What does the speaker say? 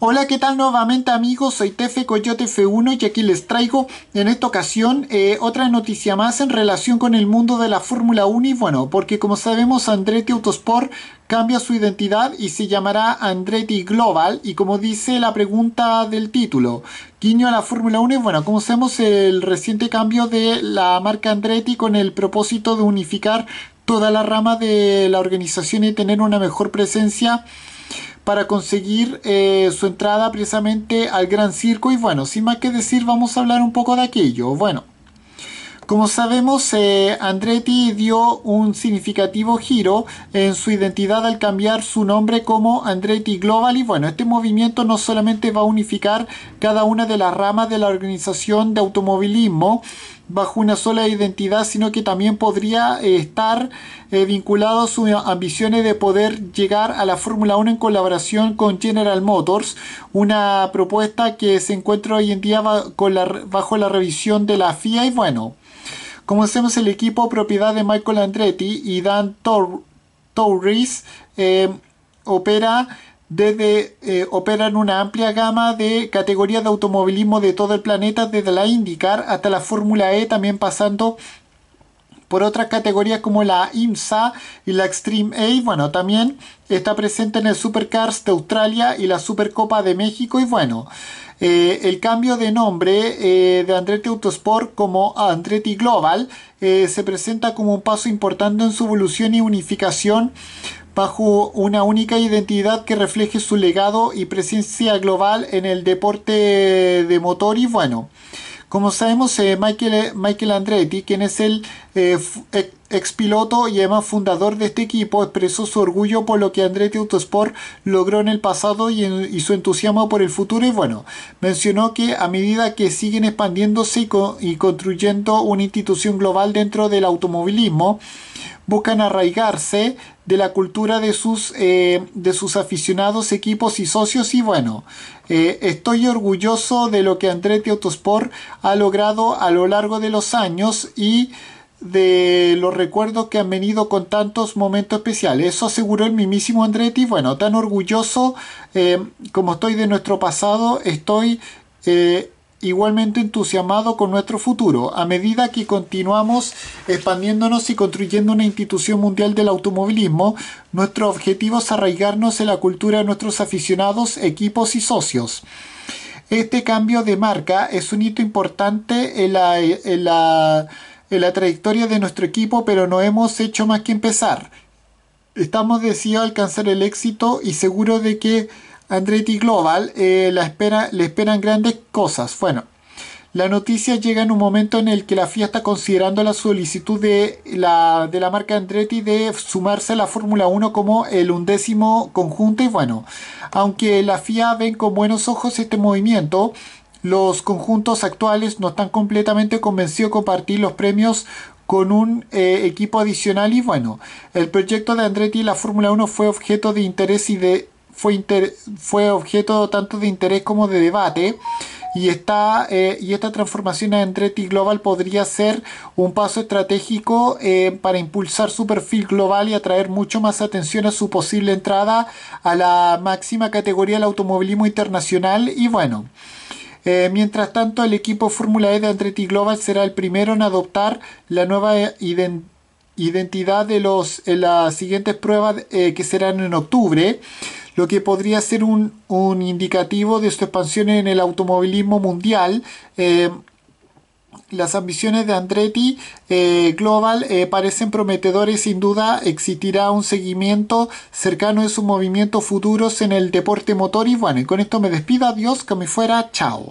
Hola, ¿qué tal nuevamente amigos? Soy Tefe Coyote F1 y aquí les traigo en esta ocasión eh, otra noticia más en relación con el mundo de la Fórmula 1 y bueno, porque como sabemos Andretti Autosport cambia su identidad y se llamará Andretti Global y como dice la pregunta del título, guiño a la Fórmula 1 y bueno, como sabemos el reciente cambio de la marca Andretti con el propósito de unificar toda la rama de la organización y tener una mejor presencia para conseguir eh, su entrada precisamente al Gran Circo. Y bueno, sin más que decir, vamos a hablar un poco de aquello. Bueno, como sabemos, eh, Andretti dio un significativo giro en su identidad al cambiar su nombre como Andretti Global y bueno, este movimiento no solamente va a unificar cada una de las ramas de la organización de automovilismo bajo una sola identidad, sino que también podría eh, estar eh, vinculado a sus ambiciones de poder llegar a la Fórmula 1 en colaboración con General Motors, una propuesta que se encuentra hoy en día bajo la revisión de la FIA y bueno. como hacemos el equipo propiedad de Michael Andretti y Dan Torres eh, opera desde eh, operan una amplia gama de categorías de automovilismo de todo el planeta, desde la IndyCar hasta la Fórmula E, también pasando por otras categorías como la IMSA y la Extreme A. Bueno, también está presente en el Supercars de Australia y la Supercopa de México. Y bueno, eh, el cambio de nombre eh, de Andretti Autosport como Andretti Global eh, se presenta como un paso importante en su evolución y unificación bajo una única identidad que refleje su legado y presencia global en el deporte de motor y bueno. Como sabemos, eh, Michael, eh, Michael, Andretti, quien es el eh, ex piloto y además fundador de este equipo, expresó su orgullo por lo que Andretti Autosport logró en el pasado y, su entusiasmo por el futuro. Y bueno, mencionó que a medida que siguen expandiéndose y construyendo una institución global dentro del automovilismo, buscan arraigarse de la cultura de sus, eh, de sus aficionados, equipos y socios. Y bueno, eh, estoy orgulloso de lo que Andretti Autosport ha logrado a lo largo de los años y de los recuerdos que han venido con tantos momentos especiales. Eso aseguró el mismísimo Andretti. Bueno, tan orgulloso eh, como estoy de nuestro pasado, estoy igualmente entusiasmado con nuestro futuro, a medida que continuamos expandiéndonos y construyendo una institución mundial del automovilismo, nuestro objetivo es arraigarnos en la cultura de nuestros aficionados, equipos y socios. Este cambio de marca es un hito importante en la, la, trayectoria de nuestro equipo, pero no hemos hecho más que empezar. Estamos decididos a alcanzar el éxito y seguro de que Andretti Global eh, la le esperan grandes cosas. Bueno, la noticia llega en un momento en el que la FIA está considerando la solicitud de la, marca Andretti de sumarse a la Fórmula 1 como el undécimo conjunto. Y bueno, aunque la FIA ven con buenos ojos este movimiento, los conjuntos actuales no están completamente convencidos de compartir los premios con un eh, equipo adicional y bueno, el proyecto de Andretti y la Fórmula 1 fue objeto de interés y de fue, fue objeto tanto de interés como de debate y esta, eh, y esta transformación a Andretti Global podría ser un paso estratégico eh, para impulsar su perfil global y atraer mucho más atención a su posible entrada a la máxima categoría del automovilismo internacional y bueno. Eh, mientras tanto, el equipo Fórmula E de Andretti Global será el primero en adoptar la nueva identidad de los, las siguientes pruebas que serán en octubre lo que podría ser un, indicativo de su expansión en el automovilismo mundial. Eh, las ambiciones de Andretti eh, Global eh, parecen prometedores, sin duda existirá un seguimiento cercano de sus movimientos futuros en el deporte motor y bueno, y con esto me despido, adiós, que me fuera, chao.